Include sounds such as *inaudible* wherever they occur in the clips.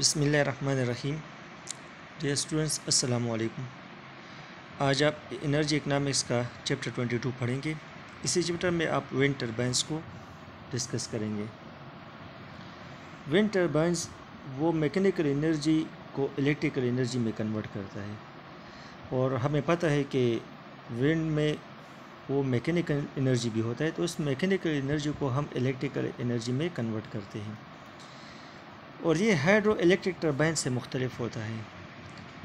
बसमीम dear students अस्सलाम वालेकुम आज आप एनर्जी इकनॉमिक्स का चैप्टर 22 पढ़ेंगे इसी चैप्टर में आप विंड टर्बाइंस को डिस्कस करेंगे विंड टर्बाइंस वो मैकेनिकल एनर्जी को इलेक्ट्रिकल एनर्जी में कन्वर्ट करता है और हमें पता है कि विंड में वो मैकेनिकल एनर्जी भी होता है तो उस मैकेनिकल एनर्जी को हम इलेक्ट्रिकल एनर्जी में कन्वर्ट करते हैं और ये हाइड्रो इलेक्ट्रिक टरबाइन से मुख्तलिफ होता है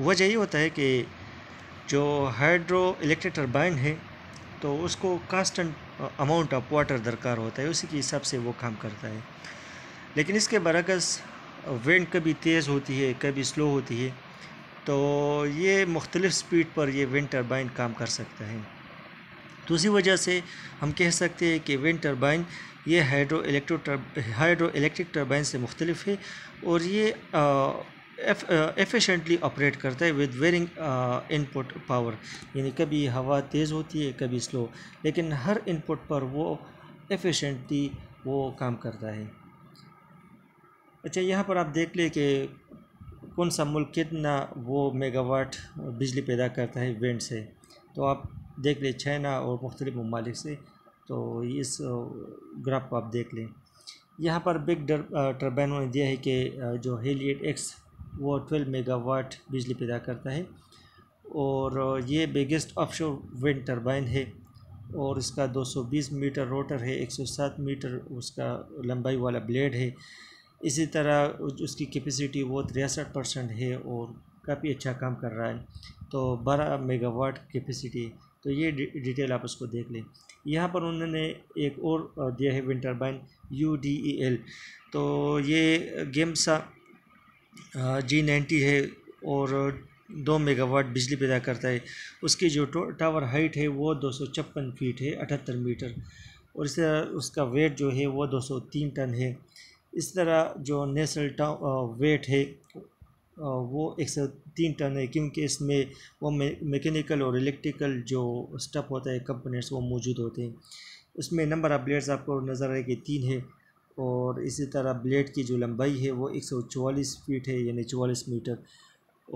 वजह ये होता है कि जो हाइड्रो इलेक्ट्रिक टर्बाइन है तो उसको कांस्टेंट अमाउंट ऑफ वाटर दरकार होता है उसी के हिसाब से वो काम करता है लेकिन इसके बरक्स विंड कभी तेज़ होती है कभी स्लो होती है तो ये मुख्तलिफ़ स्पीड पर ये विंड टरबाइन काम कर सकता है दूसरी वजह से हम कह सकते हैं कि विंड टरबाइन ये hydro electro hydro electric turbine से मुख्तलिफ है और ये एफिशेंटली ऑपरेट करता है विद वेरिंग इनपुट पावर यानी कभी हवा तेज़ होती है कभी स्लो लेकिन हर इनपुट पर वो एफिशेंटली वो काम करता है अच्छा यहाँ पर आप देख लें कि कौन सा मुल्क कितना वो मेगावाट बिजली पैदा करता है विंड से तो आप देख लें चाइना और मुख्तलिफ ममालिक से तो इस ग्राफ को आप देख लें यहाँ पर बिग टर्बाइन उन्होंने दिया है कि जो हेलियट एक्स वो ट्वेल्व मेगावाट बिजली पैदा करता है और ये बिगेस्ट ऑफशोर विंड टर्बाइन है और इसका 220 मीटर रोटर है 107 मीटर उसका लंबाई वाला ब्लेड है इसी तरह उसकी कैपेसिटी वो तिरसठ परसेंट है और काफ़ी अच्छा काम कर रहा है तो बारह मेगावाट कैपेसिटी तो ये डिटेल आप उसको देख लें यहाँ पर उन्होंने एक और दिया है विंटर बाइन यू डी ई एल तो ये गेम्सा जी नाइन्टी है और दो मेगावाट बिजली पैदा करता है उसकी जो टावर हाइट है वो दो सौ छप्पन फीट है अठहत्तर मीटर और इस तरह उसका वेट जो है वो दो सौ तीन टन है इस तरह जो नेशनल वेट है वो एक सौ तीन टन है क्योंकि इसमें वो मैकेनिकल और इलेक्ट्रिकल जो स्टप होता है कंपोनेंट्स वो मौजूद होते हैं उसमें नंबर ऑफ़ ब्लेड्स आपको नज़र आएगी तीन है और इसी तरह ब्लेड की जो लंबाई है वो एक सौ चवालीस फीट है यानी चवालीस मीटर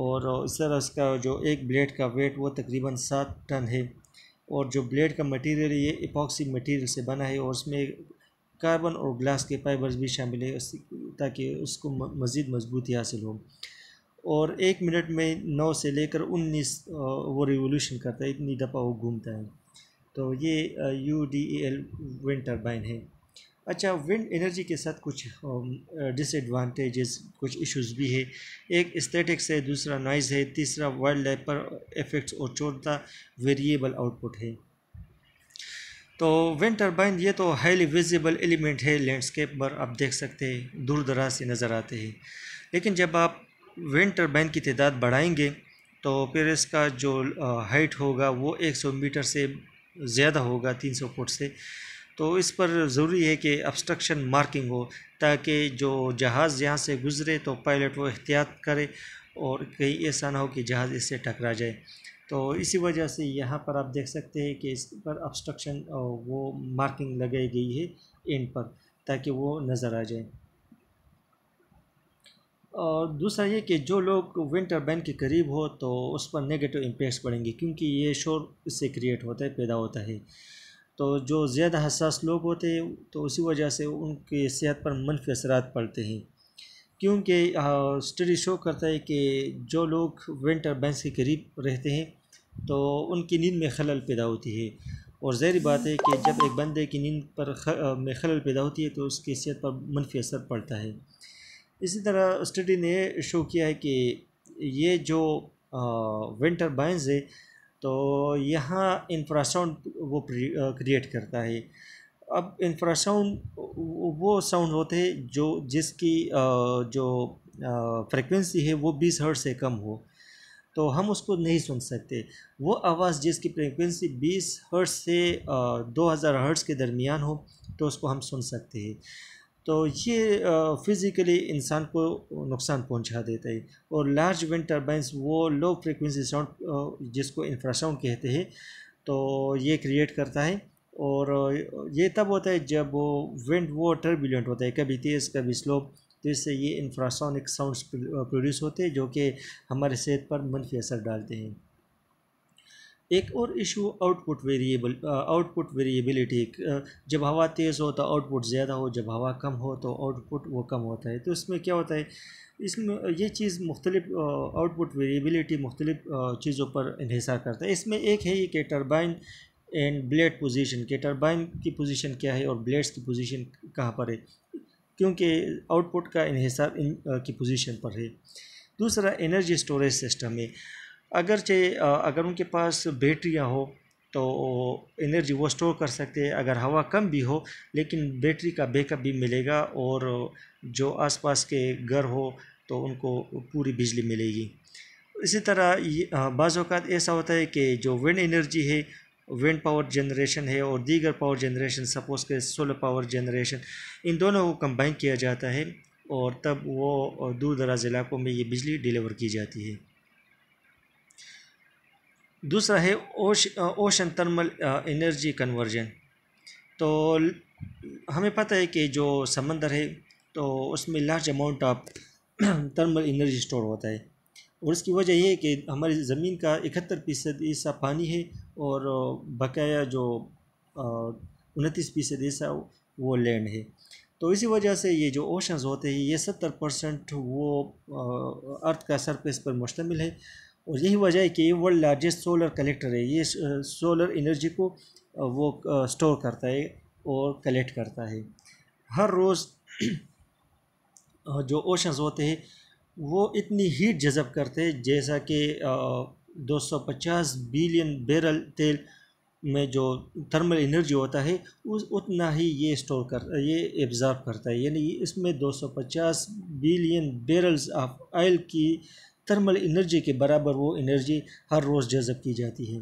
और इस तरह उसका जो एक ब्लेड का वेट वो तकरीबन सात टन है और जो ब्लेड का मटेरियल ये इपॉक्सी मटेरियल से बना है और उसमें कार्बन और ग्लास के फाइबर्स भी शामिल है ताकि उसको मज़ीद मजबूती हासिल हो और एक मिनट में नौ से लेकर उन्नीस वो रिवोल्यूशन करता है इतनी दफ़ा वो घूमता है तो ये U D L wind turbine है अच्छा विंड एनर्जी के साथ कुछ डिसएडवांटेजेस कुछ इश्यूज भी है एक स्थेटिक्स है दूसरा नॉइज़ है तीसरा वाइल्ड लाइफ पर इफ़ेक्ट्स और चौथा वेरिएबल आउटपुट है तो विंड टर्बाइन ये तो हाईली विजिबल एलिमेंट है लैंडस्केप पर आप देख सकते हैं दूर दराज से नज़र आते हैं लेकिन जब आप विंड टरबाइन की तदाद बढ़ाएंगे तो फिर इसका जो हाइट होगा वो 100 मीटर से ज़्यादा होगा 300 फुट से तो इस पर ज़रूरी है कि ऑब्स्ट्रक्शन मार्किंग हो ताकि जो जहाज़ यहाँ से गुज़रे तो पायलट वो एहतियात करे और कहीं ऐसा ना हो कि जहाज़ इससे टकरा जाए तो इसी वजह से यहाँ पर आप देख सकते हैं कि इस पर अब्स्ट्रक्शन वो मार्किंग लगाई गई है एंड पर ताकि वो नज़र आ जाए और दूसरा ये कि जो लोग विंटर बैन के करीब हो तो उस पर नेगेटिव इम्पेक्ट्स पड़ेंगे क्योंकि ये शोर इससे क्रिएट होता है पैदा होता है तो जो ज़्यादा हसास लोग होते हैं तो उसी वजह से उनके सेहत पर मनफी असर पड़ते हैं क्योंकि स्टडी शो करता है कि जो लोग विंटर टर्बाइन के करीब रहते हैं तो उनकी नींद में खलल पैदा होती है और जहरी बात है कि जब एक बंदे की नींद पर खल, में खलल पैदा होती है तो उसकी सेहत पर मनफी असर पड़ता है इसी तरह स्टडी ने शो किया है कि ये जो विंटर बाइंस है तो यहाँ इंफ्रासाउंड वो क्रिएट करता है अब इंफ्रासाउंड वो साउंड होते हैं जो जिसकी जो फ्रिक्वेंसी है वो बीस हर्ट से कम हो तो हम उसको नहीं सुन सकते वो आवाज़ जिसकी फ्रिक्वेंसी बीस हर्ट से दो हज़ार हर्ट्स के दरमियान हो तो उसको हम सुन सकते हैं तो ये फ़िज़िकली इंसान को नुकसान पहुंचा देता है और लार्ज विंड टर्बाइंस वो लो फ्रिक्वेंसी साउंड जिसको इंफ्रासाउंड कहते हैं तो ये क्रिएट करता है और ये तब होता है जब वो विंड वो टर्बुलेंट होता है कभी तेज़ कभी स्लो तो इससे ये इंफ्रासोनिक साउंड्स प्रोड्यूस होते हैं जो कि हमारे सेहत पर मनफी असर डालते हैं एक और issue output variable output variability जब हवा तेज़ हो तो आउटपुट ज़्यादा हो जब हवा कम हो तो आउटपुट वो कम होता है तो इसमें क्या होता है इसमें ये चीज़ मुख्तलिफ आउटपुट वेरिएबिलिटी मुख्तलिफ चीज़ों पर इहसार करता है इसमें एक है ये कि टर्बाइन एंड ब्लेड पोजीशन के टर्बाइन की पोजीशन क्या है और ब्लेड्स की पोजीशन कहाँ पर है क्योंकि आउटपुट का इहसार इन की पोजीशन पर है दूसरा एनर्जी स्टोरेज सिस्टम है अगरचे अगर उनके पास बैटरियाँ हो तो एनर्जी वो स्टोर कर सकते हैं अगर हवा कम भी हो लेकिन बैटरी का बैकअप भी मिलेगा और जो आसपास के घर हो तो उनको पूरी बिजली मिलेगी इसी तरह बाज़ात ऐसा होता है कि जो विंड एनर्जी है विंड पावर जनरेशन है और दीगर पावर जनरेशन सपोज के सोलर पावर जनरेशन इन दोनों को कंबाइन किया जाता है और तब वो दूर दराज इलाकों में ये बिजली डिलीवर की जाती है दूसरा है ओश ओशन थर्मल एनर्जी कन्वर्जन तो हमें पता है कि जो समंदर है तो उसमें large amount of thermal energy store होता है और इसकी वजह यह है कि हमारी ज़मीन का इकहत्तर फीसद ऐसा पानी है और बकाया जो उनतीस फीसद ऐसा वो लैंड है तो इसी वजह से ये जो ओशंस होते हैं ये सत्तर परसेंट वो अर्थ का सरफेस पर मुश्तमिल है और यही वजह है कि ये वर्ल्ड लार्जेस्ट सोलर कलेक्टर है ये सोलर एनर्जी को वो स्टोर करता है और कलेक्ट करता है हर रोज़ *clears throat* जो ओशंस होते हैं वो इतनी हीट जज़ब करते हैं जैसा कि 250 बिलियन बैरल तेल में जो थर्मल एनर्जी होता है उस उतना ही ये स्टोर कर ये एब्ज़ार्ब करता है यानी इसमें 250 बिलियन बैरल्स ऑफ आयल की थर्मल एनर्जी के बराबर वो एनर्जी हर रोज़ जज़ब की जाती है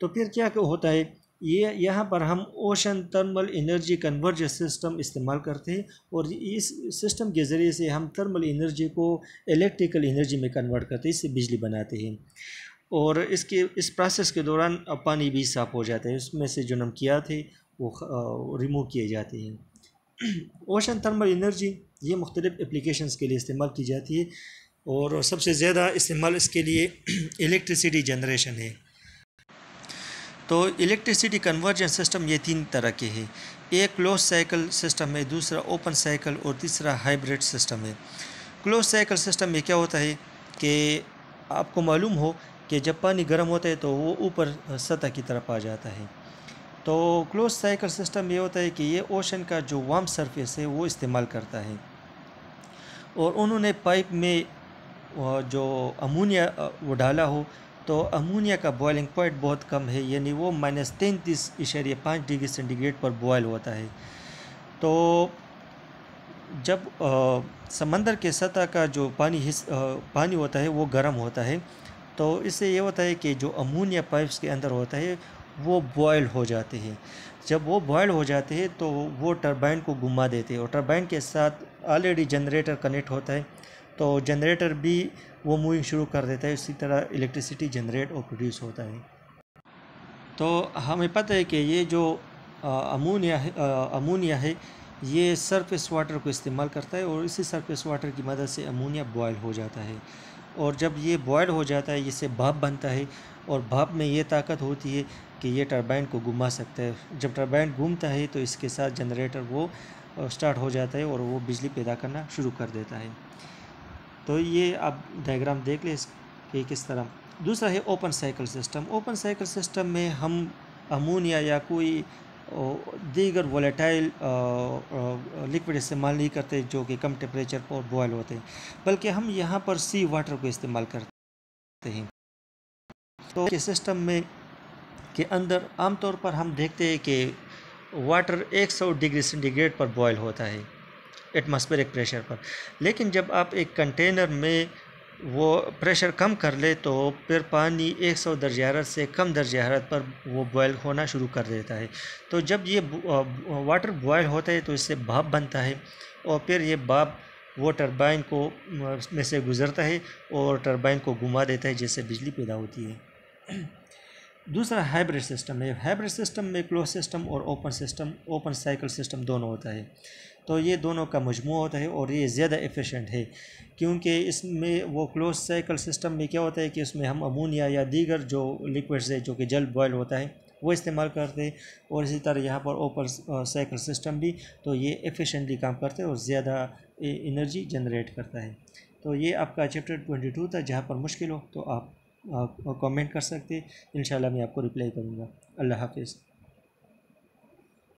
तो फिर क्या होता है ये यहाँ पर हम ocean thermal energy converge system इस्तेमाल करते हैं और इस सिस्टम के ज़रिए से हम थर्मल एनर्जी को इलेक्ट्रिकल एनर्जी में कन्वर्ट करते हैं इससे बिजली बनाते हैं और इसके इस प्रोसेस के दौरान पानी भी साफ़ हो जाता है उसमें से जो नम किया थे वो रिमूव किए जाते हैं ओशन थर्मल एनर्जी ये मुख्तलिफ़ एप्लीकेशन के लिए इस्तेमाल की जाती है और सबसे ज़्यादा इस्तेमाल इसके लिए इलेक्ट्रिसिटी *clears throat* जनरेशन है तो इलेक्ट्रिसिटी कन्वर्जन सिस्टम ये तीन तरह के हैं एक क्लोज साइकिल सिस्टम है दूसरा ओपन साइकिल और तीसरा हाइब्रिड सिस्टम है क्लोज साइकिल सिस्टम में क्या होता है कि आपको मालूम हो कि जब पानी गर्म होता है तो वो ऊपर सतह की तरफ आ जाता है तो क्लोज साइकिल सिस्टम ये होता है कि ये ओशन का जो वार्म सरफेस है वो इस्तेमाल करता है और उन्होंने पाइप में जो अमोनिया वो डाला हो तो अमोनिया का बॉयलिंग पॉइंट बहुत कम है यानी वो माइनस तैंतीस इशारे पाँच डिग्री सेंटीग्रेड पर बॉयल होता है तो जब आ, समंदर के सतह का जो पानी हिस आ, पानी होता है वो गर्म होता है तो इससे ये होता है कि जो अमोनिया पाइप्स के अंदर होता है वो बॉयल हो जाते हैं जब वो बॉयल हो जाते हैं तो वो टरबाइन को घुमा देते हैं और टरबाइन के साथ ऑलरेडी जनरेटर कनेक्ट होता है तो जनरेटर भी वो मूविंग शुरू कर देता है इसी तरह इलेक्ट्रिसिटी जनरेट और प्रोड्यूस होता है तो हमें पता है कि ये जो अमोनिया है अमोनिया है ये सरफेस वाटर को इस्तेमाल करता है और इसी सरफेस वाटर की मदद से अमोनिया बॉयल हो जाता है और जब ये बॉयल हो जाता है इससे भाप बनता है और भाप में ये ताकत होती है कि ये टरबाइन को घुमा सकता है जब टरबाइन घूमता है तो इसके साथ जनरेटर वो स्टार्ट हो जाता है और वो बिजली पैदा करना शुरू कर देता है तो ये आप डायग्राम देख लें कि किस तरह दूसरा है open cycle system open cycle system में हम अमोनिया या कोई दीगर वोलेटाइल लिक्विड इस्तेमाल नहीं करते जो कि कम टेम्परेचर पर बॉयल होते हैं बल्कि हम यहाँ पर सी वाटर को इस्तेमाल करते हैं तो के सिस्टम में के अंदर आमतौर पर हम देखते हैं कि वाटर 100 डिग्री सेंटीग्रेड पर बॉयल होता है एटमॉस्फेरिक प्रेशर पर लेकिन जब आप एक कंटेनर में वो प्रेशर कम कर ले तो फिर पानी 100 दर्ज हरारत से कम दर्ज हरारत पर वो बॉयल होना शुरू कर देता है तो जब ये वाटर बॉयल होता है तो इससे भाप बनता है और फिर ये भाप वो टरबाइन को में से गुज़रता है और टरबाइन को घुमा देता है जिससे बिजली पैदा होती है दूसरा हाइब्रिड सिस्टम है हाइब्रिड सिस्टम में क्लोज सिस्टम और open system open cycle system दोनों होता है तो ये दोनों का मजमू होता है और ये ज़्यादा एफिशिएंट है क्योंकि इसमें वो क्लोज साइकिल सिस्टम में क्या होता है कि उसमें हम अमोनिया या दीगर जो लिक्विड्स है जो कि जल्द बॉयल होता है वो इस्तेमाल करते हैं और इसी तरह यहाँ पर ओपन साइकिल सिस्टम भी तो ये एफिशेंटली काम करते हैं और ज़्यादा एनर्जी जनरेट करता है तो ये आपका चैप्टर ट्वेंटी टू था जहाँ पर मुश्किल हो तो आप कमेंट कर सकते हैं इन मैं आपको रिप्लाई करूँगा अल्लाह हाफिज़